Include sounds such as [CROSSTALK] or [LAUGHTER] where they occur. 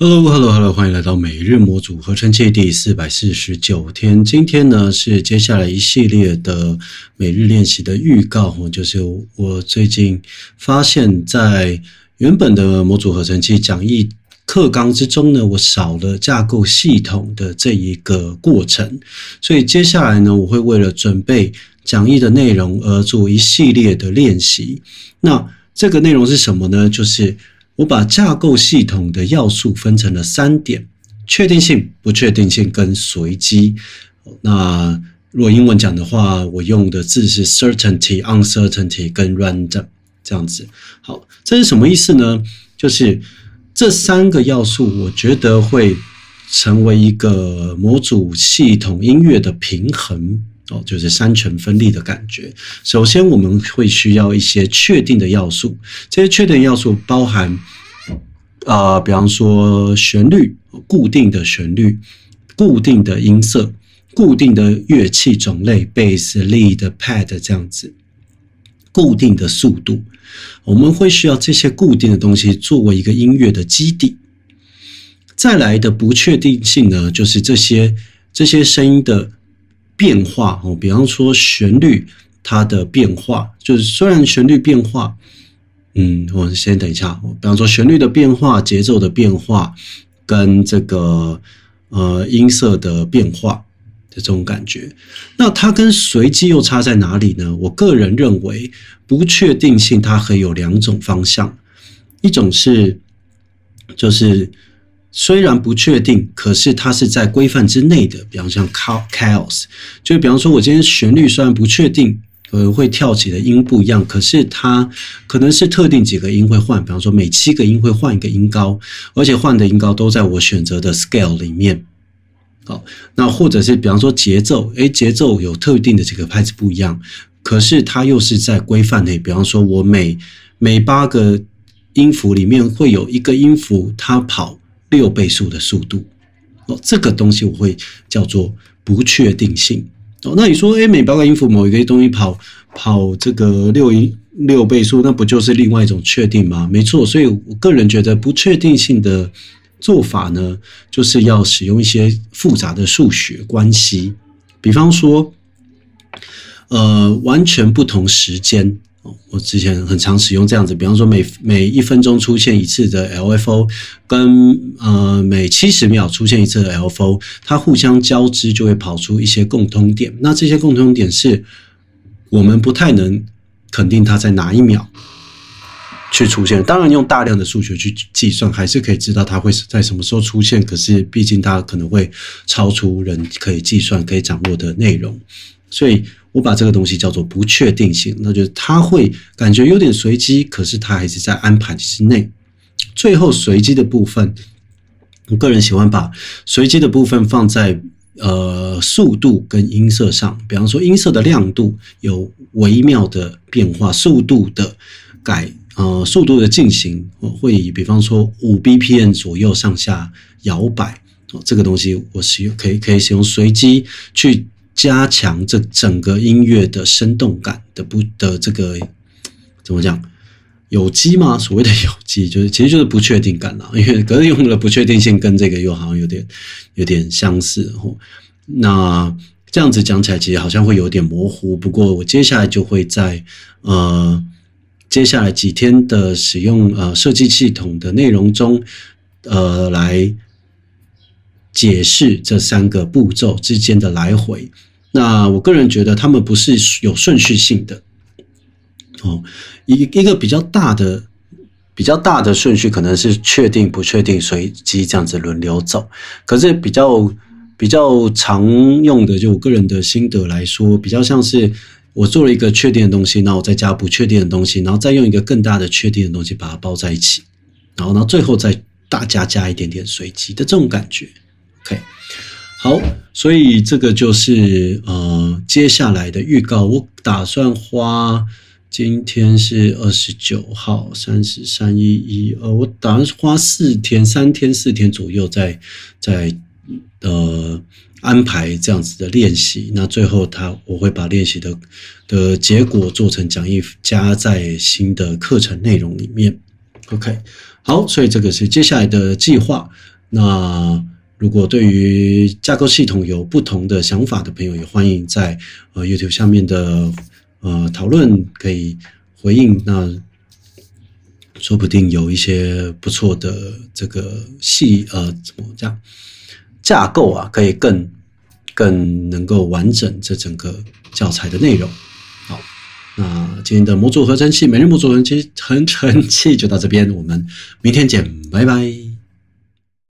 Hello，Hello，Hello，欢迎来到每日模组合成器第四百四十九天。今天呢是接下来一系列的每日练习的预告。就是我最近发现，在原本的模组合成器讲义课纲之中呢，我少了架构系统的这一个过程。所以接下来呢，我会为了准备讲义的内容而做一系列的练习。那这个内容是什么呢？就是。我把架构系统的要素分成了三点：确定性、不确定性跟随机。那若英文讲的话，我用的字是 certainty、uncertainty 跟 random 这样子。好，这是什么意思呢？就是这三个要素，我觉得会成为一个模组系统音乐的平衡。哦，就是三权分立的感觉。首先，我们会需要一些确定的要素，这些确定要素包含，呃，比方说旋律固定的旋律、固定的音色、固定的乐器种类（贝斯、lead、pad） 这样子，固定的速度。我们会需要这些固定的东西作为一个音乐的基底。再来的不确定性呢，就是这些这些声音的。变化哦，比方说旋律它的变化，就是虽然旋律变化，嗯，我先等一下。我比方说旋律的变化、节奏的变化，跟这个呃音色的变化的这种感觉，那它跟随机又差在哪里呢？我个人认为，不确定性它可以有两种方向，一种是就是。虽然不确定，可是它是在规范之内的。比方像 chaos，就比方说，我今天旋律虽然不确定，呃，会跳起的音不一样，可是它可能是特定几个音会换。比方说，每七个音会换一个音高，而且换的音高都在我选择的 scale 里面。好，那或者是比方说节奏，诶，节奏有特定的几个拍子不一样，可是它又是在规范内。比方说，我每每八个音符里面会有一个音符它跑。六倍速的速度，哦，这个东西我会叫做不确定性哦。那你说，哎，每八个音符某一个东西跑跑这个六音六倍速，那不就是另外一种确定吗？没错，所以我个人觉得不确定性的做法呢，就是要使用一些复杂的数学关系，比方说，呃，完全不同时间。我之前很常使用这样子，比方说每每一分钟出现一次的 LFO，跟呃每七十秒出现一次的 LFO，它互相交织就会跑出一些共通点。那这些共通点是我们不太能肯定它在哪一秒去出现。当然，用大量的数学去计算还是可以知道它会在什么时候出现。可是，毕竟它可能会超出人可以计算、可以掌握的内容。所以我把这个东西叫做不确定性，那就是它会感觉有点随机，可是它还是在安排之内。最后随机的部分，我个人喜欢把随机的部分放在呃速度跟音色上，比方说音色的亮度有微妙的变化，速度的改呃速度的进行，我会比方说五 BPM 左右上下摇摆，哦，这个东西我使用可以可以使用随机去。加强这整个音乐的生动感的不的这个怎么讲有机吗？所谓的 [LAUGHS] 有机就是其实就是不确定感啦，因为可是用了不确定性跟这个又好像有点有点相似。那这样子讲起来其实好像会有点模糊。不过我接下来就会在呃接下来几天的使用呃设计系统的内容中呃来。解释这三个步骤之间的来回，那我个人觉得他们不是有顺序性的哦。一一个比较大的比较大的顺序可能是确定、不确定、随机这样子轮流走。可是比较比较常用的，就我个人的心得来说，比较像是我做了一个确定的东西，然后我再加不确定的东西，然后再用一个更大的确定的东西把它包在一起，然后呢，最后再大家加一点点随机的这种感觉。OK，好，所以这个就是呃接下来的预告。我打算花今天是二十九号三十三一一呃，我打算花四天三天四天左右，在在呃安排这样子的练习。那最后，他我会把练习的的结果做成讲义，加在新的课程内容里面。OK，好，所以这个是接下来的计划。那如果对于架构系统有不同的想法的朋友，也欢迎在呃 YouTube 下面的呃讨论可以回应，那说不定有一些不错的这个系呃怎么讲架构啊，可以更更能够完整这整个教材的内容。好，那今天的模组合成器每日模组合成器就到这边，我们明天见，拜拜。